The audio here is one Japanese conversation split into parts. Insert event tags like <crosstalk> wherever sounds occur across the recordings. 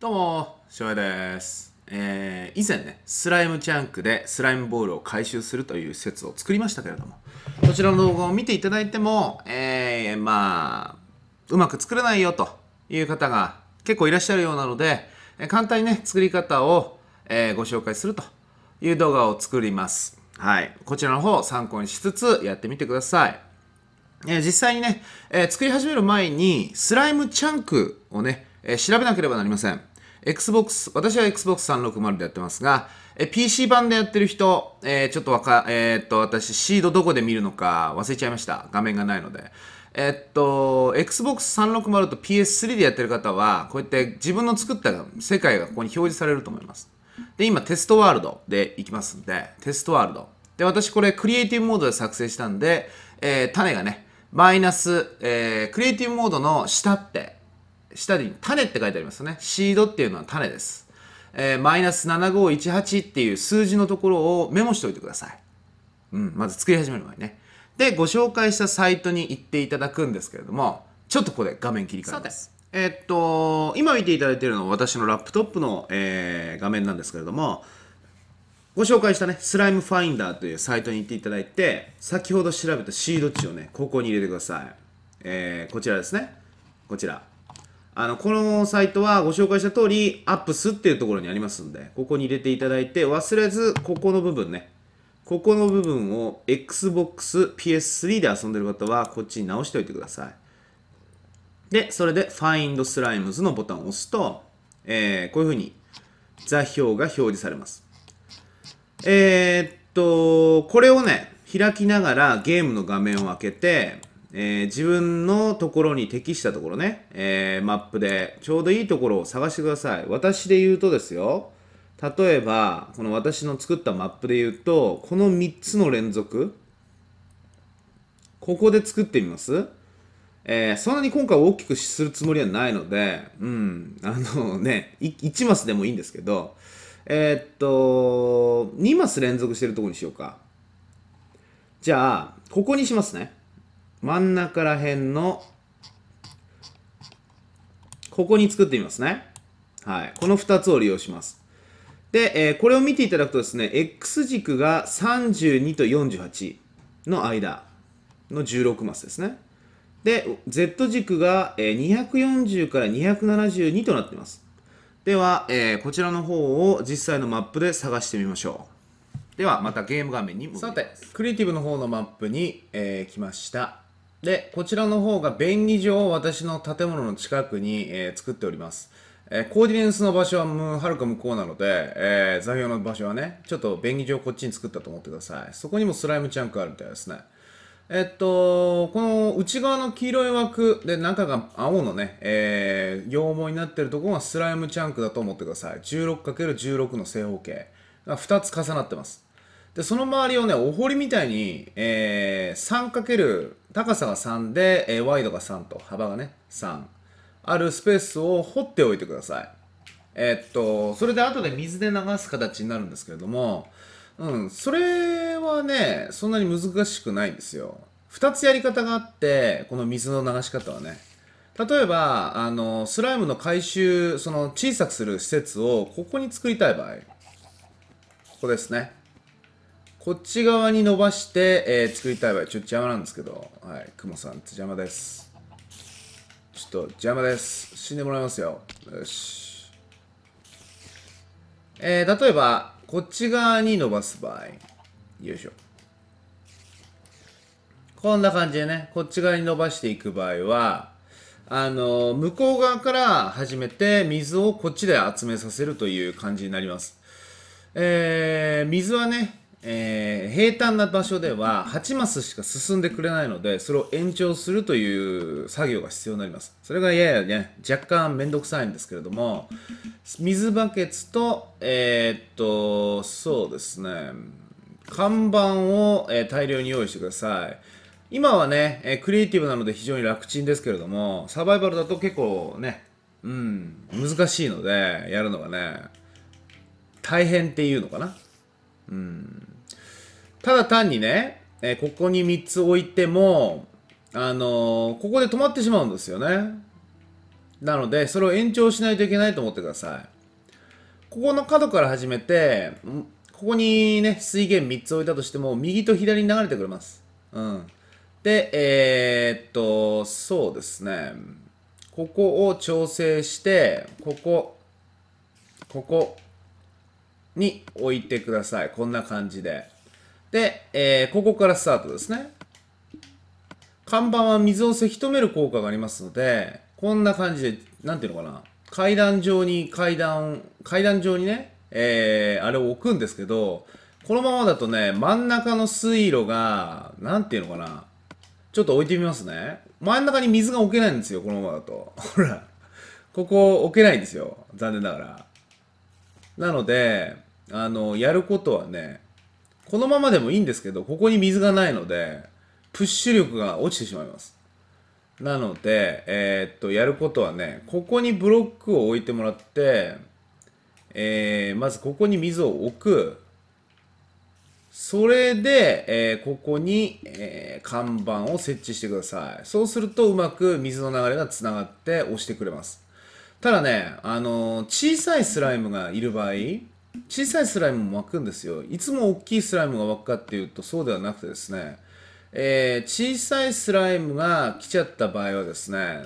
どうも、翔平です。えー、以前ね、スライムチャンクでスライムボールを回収するという施設を作りましたけれども、そちらの動画を見ていただいても、えー、まあ、うまく作れないよという方が結構いらっしゃるようなので、簡単にね、作り方を、えー、ご紹介するという動画を作ります。はい。こちらの方を参考にしつつやってみてください。えー、実際にね、えー、作り始める前にスライムチャンクをね、え調べなければなりません。Xbox、私は Xbox360 でやってますが、え PC 版でやってる人、えー、ちょっとわか、えー、っと、私、シードどこで見るのか忘れちゃいました。画面がないので。えっと、Xbox360 と PS3 でやってる方は、こうやって自分の作った世界がここに表示されると思います。で、今、テストワールドでいきますんで、テストワールド。で、私これ、クリエイティブモードで作成したんで、えー、種がね、マイナス、えー、クリエイティブモードの下って、下に種って書いてありますよね。シードっていうのは種です。えマイナス7518っていう数字のところをメモしておいてください。うん、まず作り始める前にね。で、ご紹介したサイトに行っていただくんですけれども、ちょっとここで画面切り替えます。えー、っと、今見ていただいているのは私のラップトップの、えー、画面なんですけれども、ご紹介したね、スライムファインダーというサイトに行っていただいて、先ほど調べたシード値をね、ここに入れてください。えー、こちらですね。こちら。あの、このサイトはご紹介した通り、アップスっていうところにありますんで、ここに入れていただいて、忘れず、ここの部分ね。ここの部分を Xbox PS3 で遊んでる方は、こっちに直しておいてください。で、それで Find Slimes のボタンを押すと、えー、こういうふうに座標が表示されます。えー、っと、これをね、開きながらゲームの画面を開けて、えー、自分のところに適したところね、えー、マップでちょうどいいところを探してください。私で言うとですよ、例えば、この私の作ったマップで言うと、この3つの連続、ここで作ってみますえー、そんなに今回大きくするつもりはないので、うん、あのね、1マスでもいいんですけど、えー、っと、2マス連続してるところにしようか。じゃあ、ここにしますね。真ん中ら辺の、ここに作ってみますね。はい。この2つを利用します。で、えー、これを見ていただくとですね、X 軸が32と48の間の16マスですね。で、Z 軸が240から272となっています。では、えー、こちらの方を実際のマップで探してみましょう。ではまたゲーム画面に戻りますさてクリエイティブの方のマップに、えー、来ましたで、こちらの方が便宜上私の建物の近くに、えー、作っております。えー、コーディネンスの場所ははるか向こうなので、えー、座標の場所はね、ちょっと便宜上こっちに作ったと思ってください。そこにもスライムチャンクあるみたいですね。えっと、この内側の黄色い枠で中が青のね、えー、羊毛になってるところがスライムチャンクだと思ってください。16×16 の正方形。が2つ重なってます。でその周りをねお堀みたいに、えー、3× 高さが3で、えー、ワイドが3と幅がね3あるスペースを掘っておいてくださいえー、っとそれで後で水で流す形になるんですけれどもうんそれはねそんなに難しくないんですよ2つやり方があってこの水の流し方はね例えばあのスライムの回収その小さくする施設をここに作りたい場合ここですねこっち側に伸ばして、えー、作りたい場合、ちょっと邪魔なんですけど、はい、クモさん、邪魔です。ちょっと邪魔です。死んでもらいますよ。よし。えー、例えば、こっち側に伸ばす場合、よいしょ。こんな感じでね、こっち側に伸ばしていく場合は、あの、向こう側から始めて、水をこっちで集めさせるという感じになります。えー、水はね、えー、平坦な場所では8マスしか進んでくれないのでそれを延長するという作業が必要になりますそれがややね若干面倒くさいんですけれども水バケツとえー、っとそうですね看板を、えー、大量に用意してください今はね、えクリエイティブなので非常に楽ちんですけれどもサバイバルだと結構ねうん難しいのでやるのがね大変っていうのかなうんただ単にね、えー、ここに3つ置いても、あのー、ここで止まってしまうんですよね。なので、それを延長しないといけないと思ってください。ここの角から始めて、ここにね、水源3つ置いたとしても、右と左に流れてくれます。うん。で、えー、っと、そうですね。ここを調整して、ここ、ここに置いてください。こんな感じで。で、えー、ここからスタートですね。看板は水をせき止める効果がありますので、こんな感じで、なんていうのかな、階段上に階段、階段上にね、えー、あれを置くんですけど、このままだとね、真ん中の水路が、なんていうのかな、ちょっと置いてみますね。真ん中に水が置けないんですよ、このままだと。ほら、ここ置けないんですよ、残念ながら。なので、あの、やることはね、このままでもいいんですけど、ここに水がないので、プッシュ力が落ちてしまいます。なので、えー、っと、やることはね、ここにブロックを置いてもらって、えー、まずここに水を置く。それで、えー、ここに、えー、看板を設置してください。そうするとうまく水の流れが繋がって押してくれます。ただね、あの小さいスライムがいる場合、小さいスライムも巻くんですよいつも大きいスライムが湧くかっていうとそうではなくてですね、えー、小さいスライムが来ちゃった場合はですね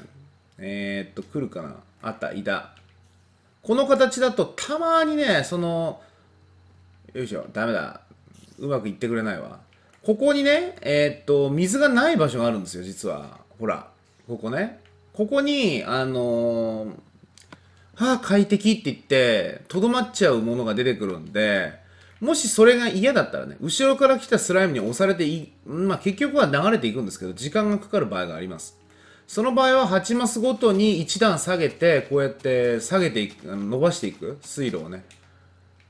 えー、っと来るかなあったいだこの形だとたまにねそのよいしょダメだうまくいってくれないわここにねえー、っと水がない場所があるんですよ実はほらここねここにあのーはあ、快適って言って、とどまっちゃうものが出てくるんで、もしそれが嫌だったらね、後ろから来たスライムに押されてい、まあ、結局は流れていくんですけど、時間がかかる場合があります。その場合は8マスごとに1段下げて、こうやって下げていく、伸ばしていく水路をね。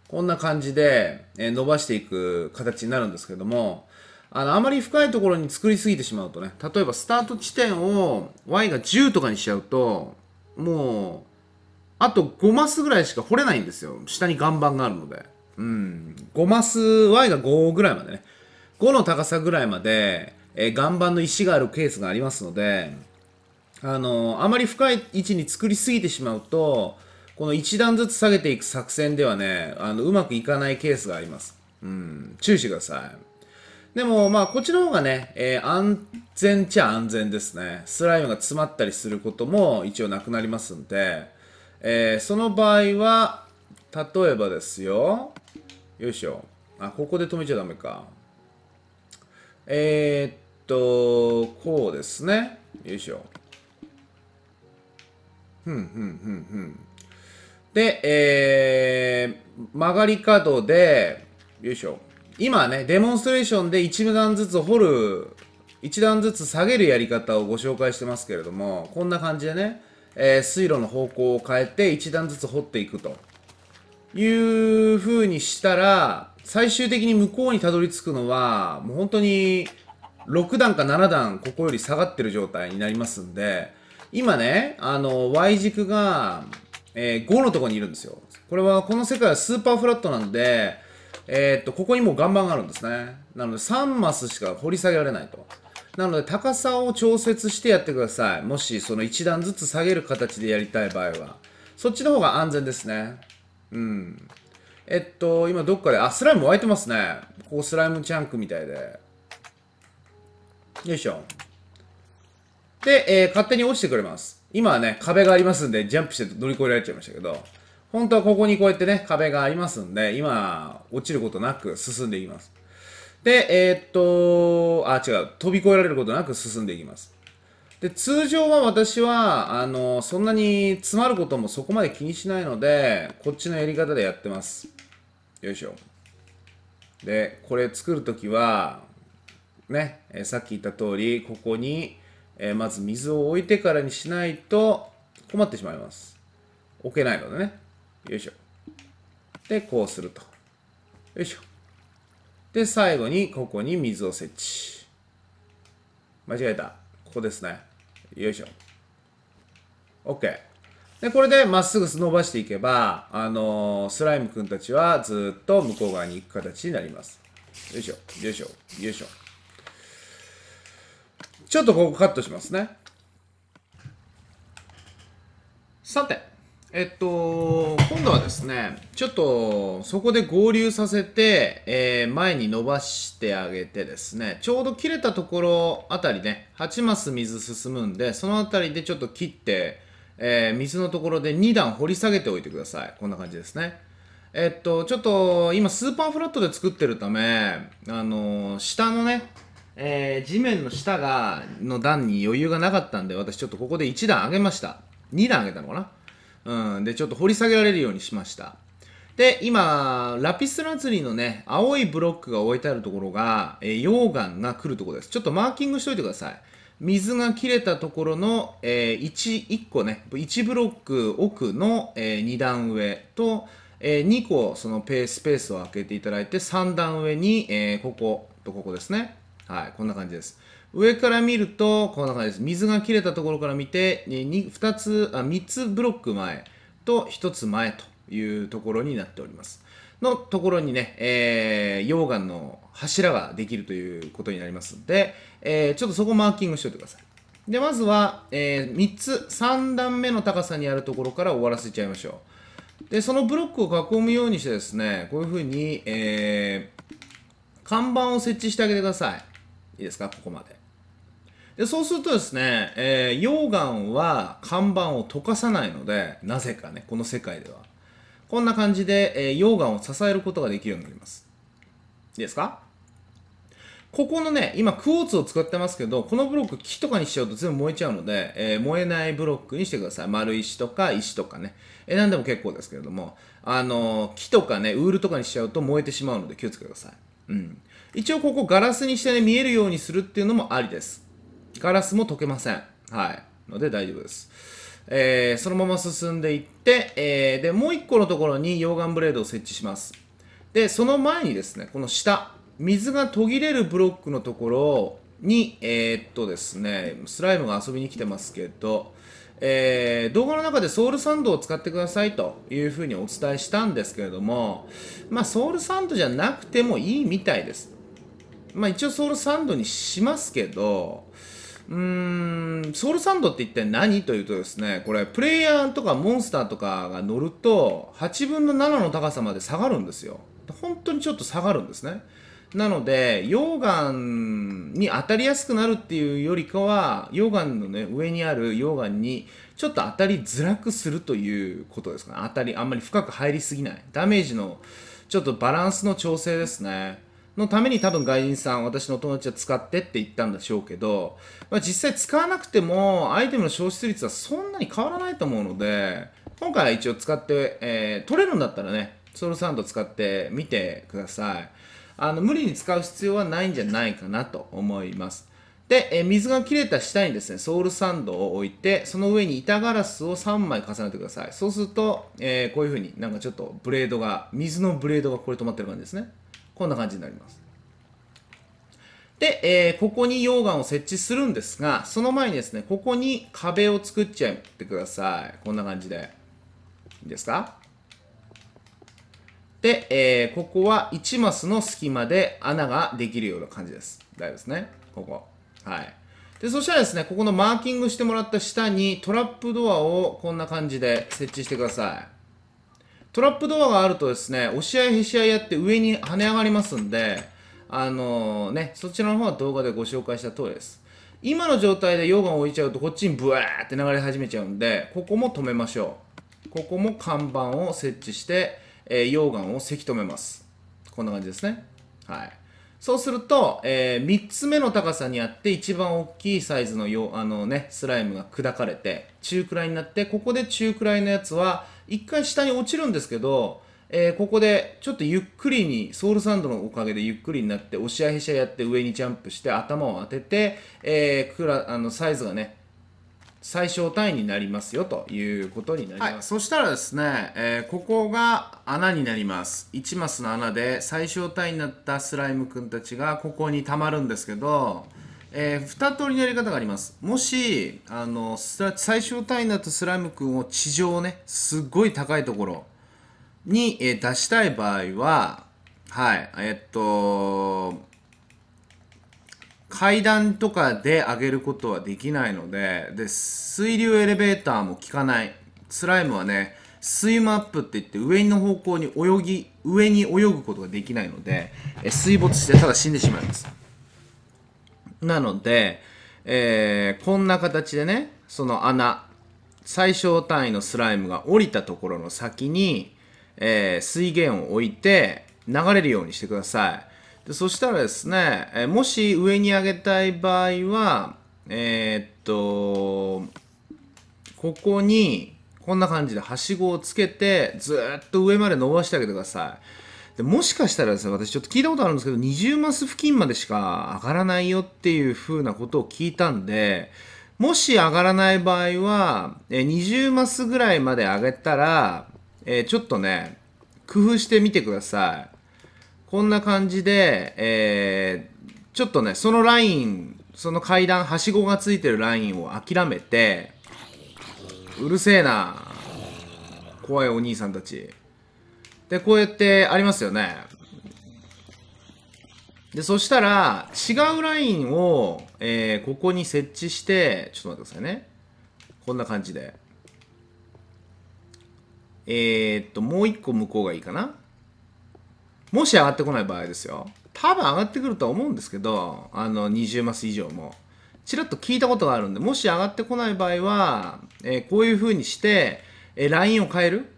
こんな感じで、え伸ばしていく形になるんですけども、あの、あまり深いところに作りすぎてしまうとね、例えばスタート地点を Y が10とかにしちゃうと、もう、あと5マスぐらいしか掘れないんですよ。下に岩盤があるので。うん。5マス、Y が5ぐらいまでね。5の高さぐらいまで、えー、岩盤の石があるケースがありますので、あのー、あまり深い位置に作りすぎてしまうと、この1段ずつ下げていく作戦ではね、あの、うまくいかないケースがあります。うん。注意してください。でも、まあ、こっちの方がね、えー、安全っちゃ安全ですね。スライムが詰まったりすることも一応なくなりますんで、えー、その場合は、例えばですよ。よいしょ。あ、ここで止めちゃダメか。えー、っと、こうですね。よいしょ。ふんふんふんふん。で、えー、曲がり角で、よいしょ。今ね、デモンストレーションで1段ずつ掘る、1段ずつ下げるやり方をご紹介してますけれども、こんな感じでね、えー、水路の方向を変えて1段ずつ掘っていくという風にしたら、最終的に向こうにたどり着くのは、もう本当に6段か7段ここより下がってる状態になりますんで、今ね、あの、Y 軸が、えー、5のとこにいるんですよ。これはこの世界はスーパーフラットなんで、えー、っと、ここにもう岩盤があるんですね。なので3マスしか掘り下げられないと。なので高さを調節してやってくださいもしその1段ずつ下げる形でやりたい場合はそっちの方が安全ですねうんえっと今どっかであスライム湧いてますねここスライムチャンクみたいでよいしょで、えー、勝手に落ちてくれます今はね壁がありますんでジャンプして乗り越えられちゃいましたけど本当はここにこうやってね壁がありますんで今落ちることなく進んでいきますで、えー、っと、あ、違う、飛び越えられることなく進んでいきます。で、通常は私は、あの、そんなに詰まることもそこまで気にしないので、こっちのやり方でやってます。よいしょ。で、これ作るときは、ね、えさっき言った通り、ここに、えまず水を置いてからにしないと困ってしまいます。置けないのでね。よいしょ。で、こうすると。よいしょ。で、最後に、ここに水を設置。間違えた。ここですね。よいしょ。OK。で、これでまっすぐ伸ばしていけば、あのー、スライムくんたちはずっと向こう側に行く形になります。よいしょ、よいしょ、よいしょ。ちょっとここカットしますね。さて。えっと、今度はですね、ちょっとそこで合流させて、えー、前に伸ばしてあげてですね、ちょうど切れたところあたりね、8マス水進むんで、そのあたりでちょっと切って、えー、水のところで2段掘り下げておいてください。こんな感じですね。えっと、ちょっと今スーパーフラットで作ってるため、あのー、下のね、え地面の下が、の段に余裕がなかったんで、私ちょっとここで1段上げました。2段上げたのかなうん、でちょっと掘り下げられるようにしましたで今ラピスラズリのね青いブロックが置いてあるところが、えー、溶岩が来るところですちょっとマーキングしといてください水が切れたところの、えー、1, 1個ね1ブロック奥の、えー、2段上と、えー、2個そのペースペースを空けていただいて3段上に、えこことここですねはいこんな感じです上から見ると、こんな感じです。水が切れたところから見て、2つ、あ、3つブロック前と1つ前というところになっております。のところにね、えー、溶岩の柱ができるということになりますので、えー、ちょっとそこマーキングしておいてください。で、まずは、えー、3つ、3段目の高さにあるところから終わらせちゃいましょう。で、そのブロックを囲むようにしてですね、こういうふうに、えー、看板を設置してあげてください。いいですか、ここまで。でそうするとですね、えー、溶岩は看板を溶かさないのでなぜかねこの世界ではこんな感じで、えー、溶岩を支えることができるようになりますいいですかここのね、今クォーツを使ってますけど、このブロック木とかにしちゃうと全部燃えちゃうので、えー、燃えないブロックにしてください。丸石とか石とかね。えー、何でも結構ですけれども、あのー、木とかね、ウールとかにしちゃうと燃えてしまうので気をつけてください。うん。一応ここガラスにしてね、見えるようにするっていうのもありです。ガラスも溶けません。はい。ので大丈夫です。えー、そのまま進んでいって、えー、で、もう1個のところに溶岩ブレードを設置します。で、その前にですね、この下、水が途切れるブロックのところに、えー、っとですね、スライムが遊びに来てますけど、えー、動画の中でソウルサンドを使ってくださいというふうにお伝えしたんですけれども、まあ、ソウルサンドじゃなくてもいいみたいです。まあ、一応ソウルサンドにしますけど、うーん、ソウルサンドって一体何というとですね、これ、プレイヤーとかモンスターとかが乗ると、8分の7の高さまで下がるんですよ。本当にちょっと下がるんですね。なので、溶岩に当たりやすくなるっていうよりかは、溶岩のね、上にある溶岩にちょっと当たりづらくするということですかね。当たり、あんまり深く入りすぎない。ダメージの、ちょっとバランスの調整ですね。のために多分外人さん私の友達は使ってって言ったんでしょうけど、まあ、実際使わなくてもアイテムの消失率はそんなに変わらないと思うので今回は一応使って、えー、取れるんだったらねソウルサンド使ってみてくださいあの無理に使う必要はないんじゃないかなと思いますで、えー、水が切れた下にですねソウルサンドを置いてその上に板ガラスを3枚重ねてくださいそうすると、えー、こういう風になんかちょっとブレードが水のブレードがこれ止まってる感じですねこんな感じになります。で、えー、ここに溶岩を設置するんですが、その前にですね、ここに壁を作っちゃってください。こんな感じで。いいですかで、えー、ここは1マスの隙間で穴ができるような感じです。大丈夫ですね。ここ。はい。で、そしたらですね、ここのマーキングしてもらった下にトラップドアをこんな感じで設置してください。トラップドアがあるとですね、押し合いへし合いやって上に跳ね上がりますんで、あのー、ね、そちらの方は動画でご紹介した通りです。今の状態で溶岩を置いちゃうとこっちにブワーって流れ始めちゃうんで、ここも止めましょう。ここも看板を設置して、えー、溶岩をせき止めます。こんな感じですね。はい。そうすると、えー、3つ目の高さにあって一番大きいサイズのよあの、ね、スライムが砕かれて中くらいになってここで中くらいのやつは一回下に落ちるんですけど、えー、ここでちょっとゆっくりにソウルサンドのおかげでゆっくりになって押し合いへしゃやって上にジャンプして頭を当てて、えー、クラあのサイズがね最小単位になりますよということになります、はい、そしたらですね、えー、ここが穴になります1マスの穴で最小単位になったスライムくんたちがここにたまるんですけど、えー、2通りのやり方があります。もし、あの、最小単位だとスライム君を地上ね、すっごい高いところに、えー、出したい場合は、はい、えっと、階段とかで上げることはできないので、で、水流エレベーターも効かない。スライムはね、スイムアップって言って上の方向に泳ぎ、上に泳ぐことができないので、えー、水没してただ死んでしまいます。なので、えー、こんな形でね、その穴、最小単位のスライムが降りたところの先に、えー、水源を置いて流れるようにしてください。でそしたらですね、えもし上に上げたい場合は、えー、っと、ここに、こんな感じではしごをつけて、ずっと上まで伸ばしてあげてください。でもしかしたらですね、私ちょっと聞いたことあるんですけど、20マス付近までしか上がらないよっていう風なことを聞いたんで、もし上がらない場合は、20マスぐらいまで上げたら、えちょっとね、工夫してみてください。こんな感じで、えー、ちょっとね、そのライン、その階段、はしごがついてるラインを諦めて、うるせえな。怖いお兄さんたち。で、こうやってありますよね。で、そしたら、違うラインを、えー、ここに設置して、ちょっと待ってくださいね。こんな感じで。えー、っと、もう一個向こうがいいかな。もし上がってこない場合ですよ。多分上がってくるとは思うんですけど、あの、20マス以上も。ちらっと聞いたことがあるんで、もし上がってこない場合は、えー、こういう風にして、えー、ラインを変える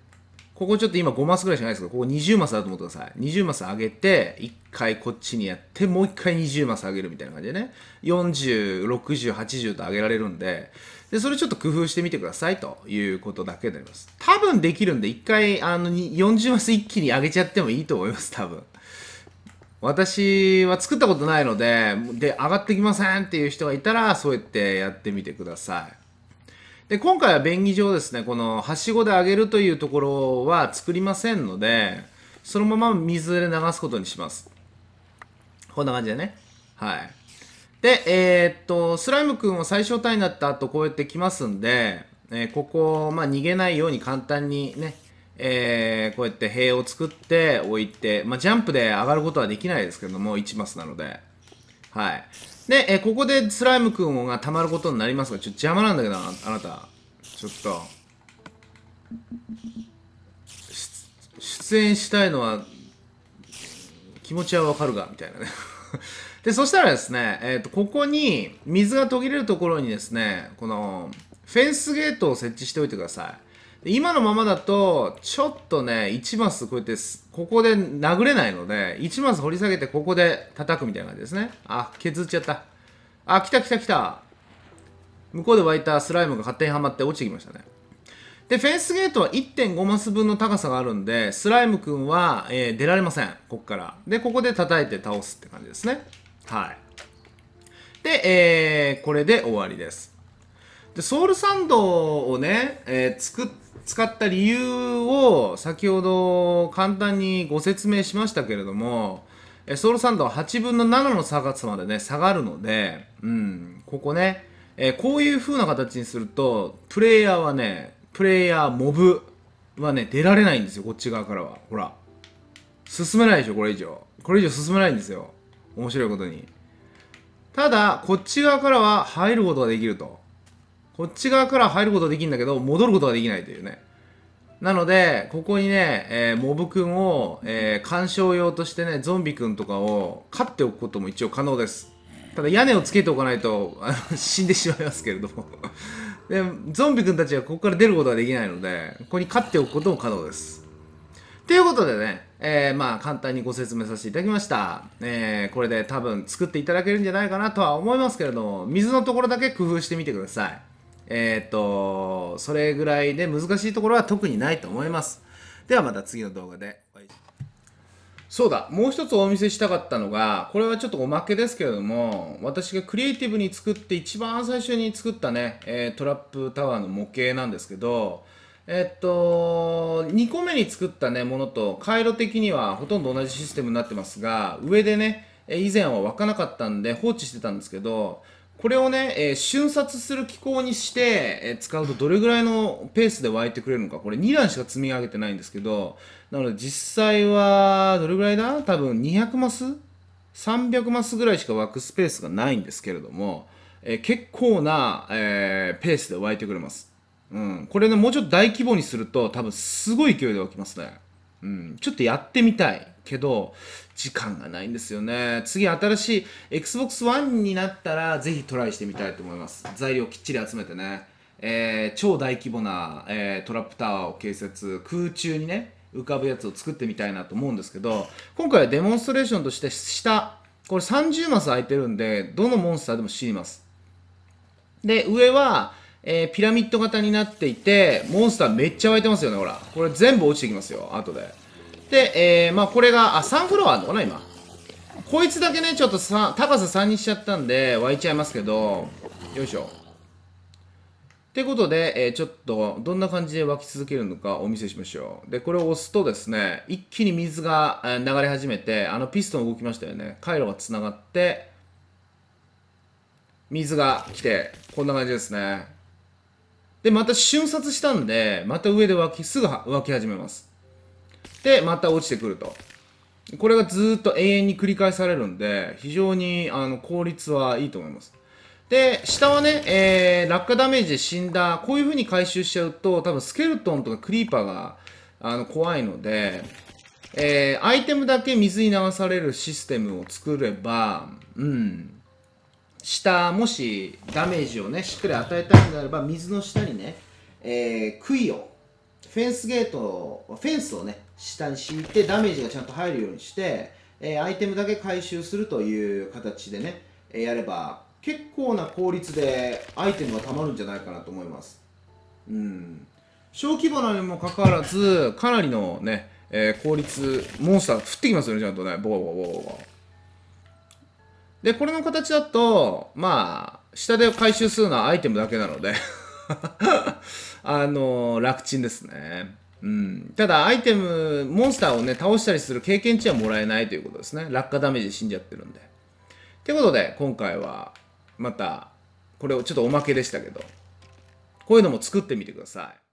ここちょっと今5マスぐらいしかないですけど、ここ20マスだと思ってください。20マス上げて、1回こっちにやって、もう1回20マス上げるみたいな感じでね、40、60、80と上げられるんで、で、それちょっと工夫してみてくださいということだけになります。多分できるんで、1回、あの、40マス一気に上げちゃってもいいと思います、多分。私は作ったことないので、で、上がってきませんっていう人がいたら、そうやってやってみてください。で今回は便宜上ですねこのはしごで上げるというところは作りませんのでそのまま水で流すことにしますこんな感じでねはいでえー、っとスライムくんを最小単位になった後こうやって来ますんで、えー、ここ、まあ、逃げないように簡単にねえー、こうやって塀を作っておいて、まあ、ジャンプで上がることはできないですけども1マスなのではい。で、えここでスライムくんがたまることになりますが、ちょっと邪魔なんだけどな、あなた。ちょっと。出演したいのは、気持ちはわかるが、みたいなね。<laughs> で、そしたらですね、えっ、ー、と、ここに水が途切れるところにですね、この、フェンスゲートを設置しておいてください。今のままだと、ちょっとね、1マスこうやって、ここで殴れないので、1マス掘り下げてここで叩くみたいな感じですね。あ、削っちゃった。あ、来た来た来た。向こうで湧いたスライムが勝手にはまって落ちてきましたね。で、フェンスゲートは1.5マス分の高さがあるんで、スライムくんは、えー、出られません。ここから。で、ここで叩いて倒すって感じですね。はい。で、えー、これで終わりです。でソウルサンドをね、えー、作使った理由を先ほど簡単にご説明しましたけれども、えソウルサンドは8分の7の差がまでね、下がるので、うん、ここね、えー、こういう風な形にすると、プレイヤーはね、プレイヤーモブはね、出られないんですよ、こっち側からは。ほら。進めないでしょ、これ以上。これ以上進めないんですよ。面白いことに。ただ、こっち側からは入ることができると。こっち側から入ることはできるんだけど、戻ることができないというね。なので、ここにね、えー、モブ君を、えー、鑑賞用としてね、ゾンビ君とかを飼っておくことも一応可能です。ただ屋根をつけておかないとあの死んでしまいますけれどもで。ゾンビ君たちはここから出ることができないので、ここに飼っておくことも可能です。ということでね、えー、まあ簡単にご説明させていただきました。えー、これで多分作っていただけるんじゃないかなとは思いますけれども、水のところだけ工夫してみてください。えー、と、それぐらいで難しいところは特にないと思います。ではまた次の動画でお会いそうだ、もう一つお見せしたかったのが、これはちょっとおまけですけれども、私がクリエイティブに作って一番最初に作ったね、えー、トラップタワーの模型なんですけど、えっと、2個目に作ったね、ものと回路的にはほとんど同じシステムになってますが、上でね、以前は湧かなかったんで放置してたんですけど、これをね、えー、瞬殺する機構にして、えー、使うとどれぐらいのペースで湧いてくれるのか、これ2段しか積み上げてないんですけど、なので実際は、どれぐらいだ多分200マス ?300 マスぐらいしか湧くスペースがないんですけれども、えー、結構な、えペースで湧いてくれます。うん。これね、もうちょっと大規模にすると、多分すごい勢いで湧きますね。うん。ちょっとやってみたいけど、時間がないんですよね次新しい Xbox One になったらぜひトライしてみたいと思います材料きっちり集めてね、えー、超大規模な、えー、トラップタワーを建設空中にね浮かぶやつを作ってみたいなと思うんですけど今回はデモンストレーションとして下これ30マス空いてるんでどのモンスターでも死にますで上は、えー、ピラミッド型になっていてモンスターめっちゃ湧いてますよねほらこれ全部落ちてきますよ後で、えー、まあ、これが、あ、3フロアあるのかな、今。こいつだけね、ちょっとさ高さ3にしちゃったんで、湧いちゃいますけど、よいしょ。ってことで、えー、ちょっと、どんな感じで湧き続けるのかお見せしましょう。で、これを押すとですね、一気に水が流れ始めて、あのピストン動きましたよね。回路が繋がって、水が来て、こんな感じですね。で、また瞬殺したんで、また上で湧き、すぐ湧き始めます。でまた落ちてくるとこれがずっと永遠に繰り返されるんで非常にあの効率はいいと思いますで下はね、えー、落下ダメージで死んだこういう風に回収しちゃうと多分スケルトンとかクリーパーがあの怖いのでえー、アイテムだけ水に流されるシステムを作れば、うん、下、もしダメージをね、しっかり与えたいのであれば、水の下にね、えー、杭を、フェンスゲート、フェンスをね、下に敷いてダメージがちゃんと入るようにして、えー、アイテムだけ回収するという形でね、えー、やれば結構な効率でアイテムが貯まるんじゃないかなと思いますうん小規模なのにもかかわらずかなりのね、えー、効率モンスター降ってきますよねちゃんとねボワボワボワボでこれの形だとまあ下で回収するのはアイテムだけなので <laughs> あのー、楽ちんですねうん、ただアイテムモンスターをね倒したりする経験値はもらえないということですね落下ダメージ死んじゃってるんでということで今回はまたこれをちょっとおまけでしたけどこういうのも作ってみてください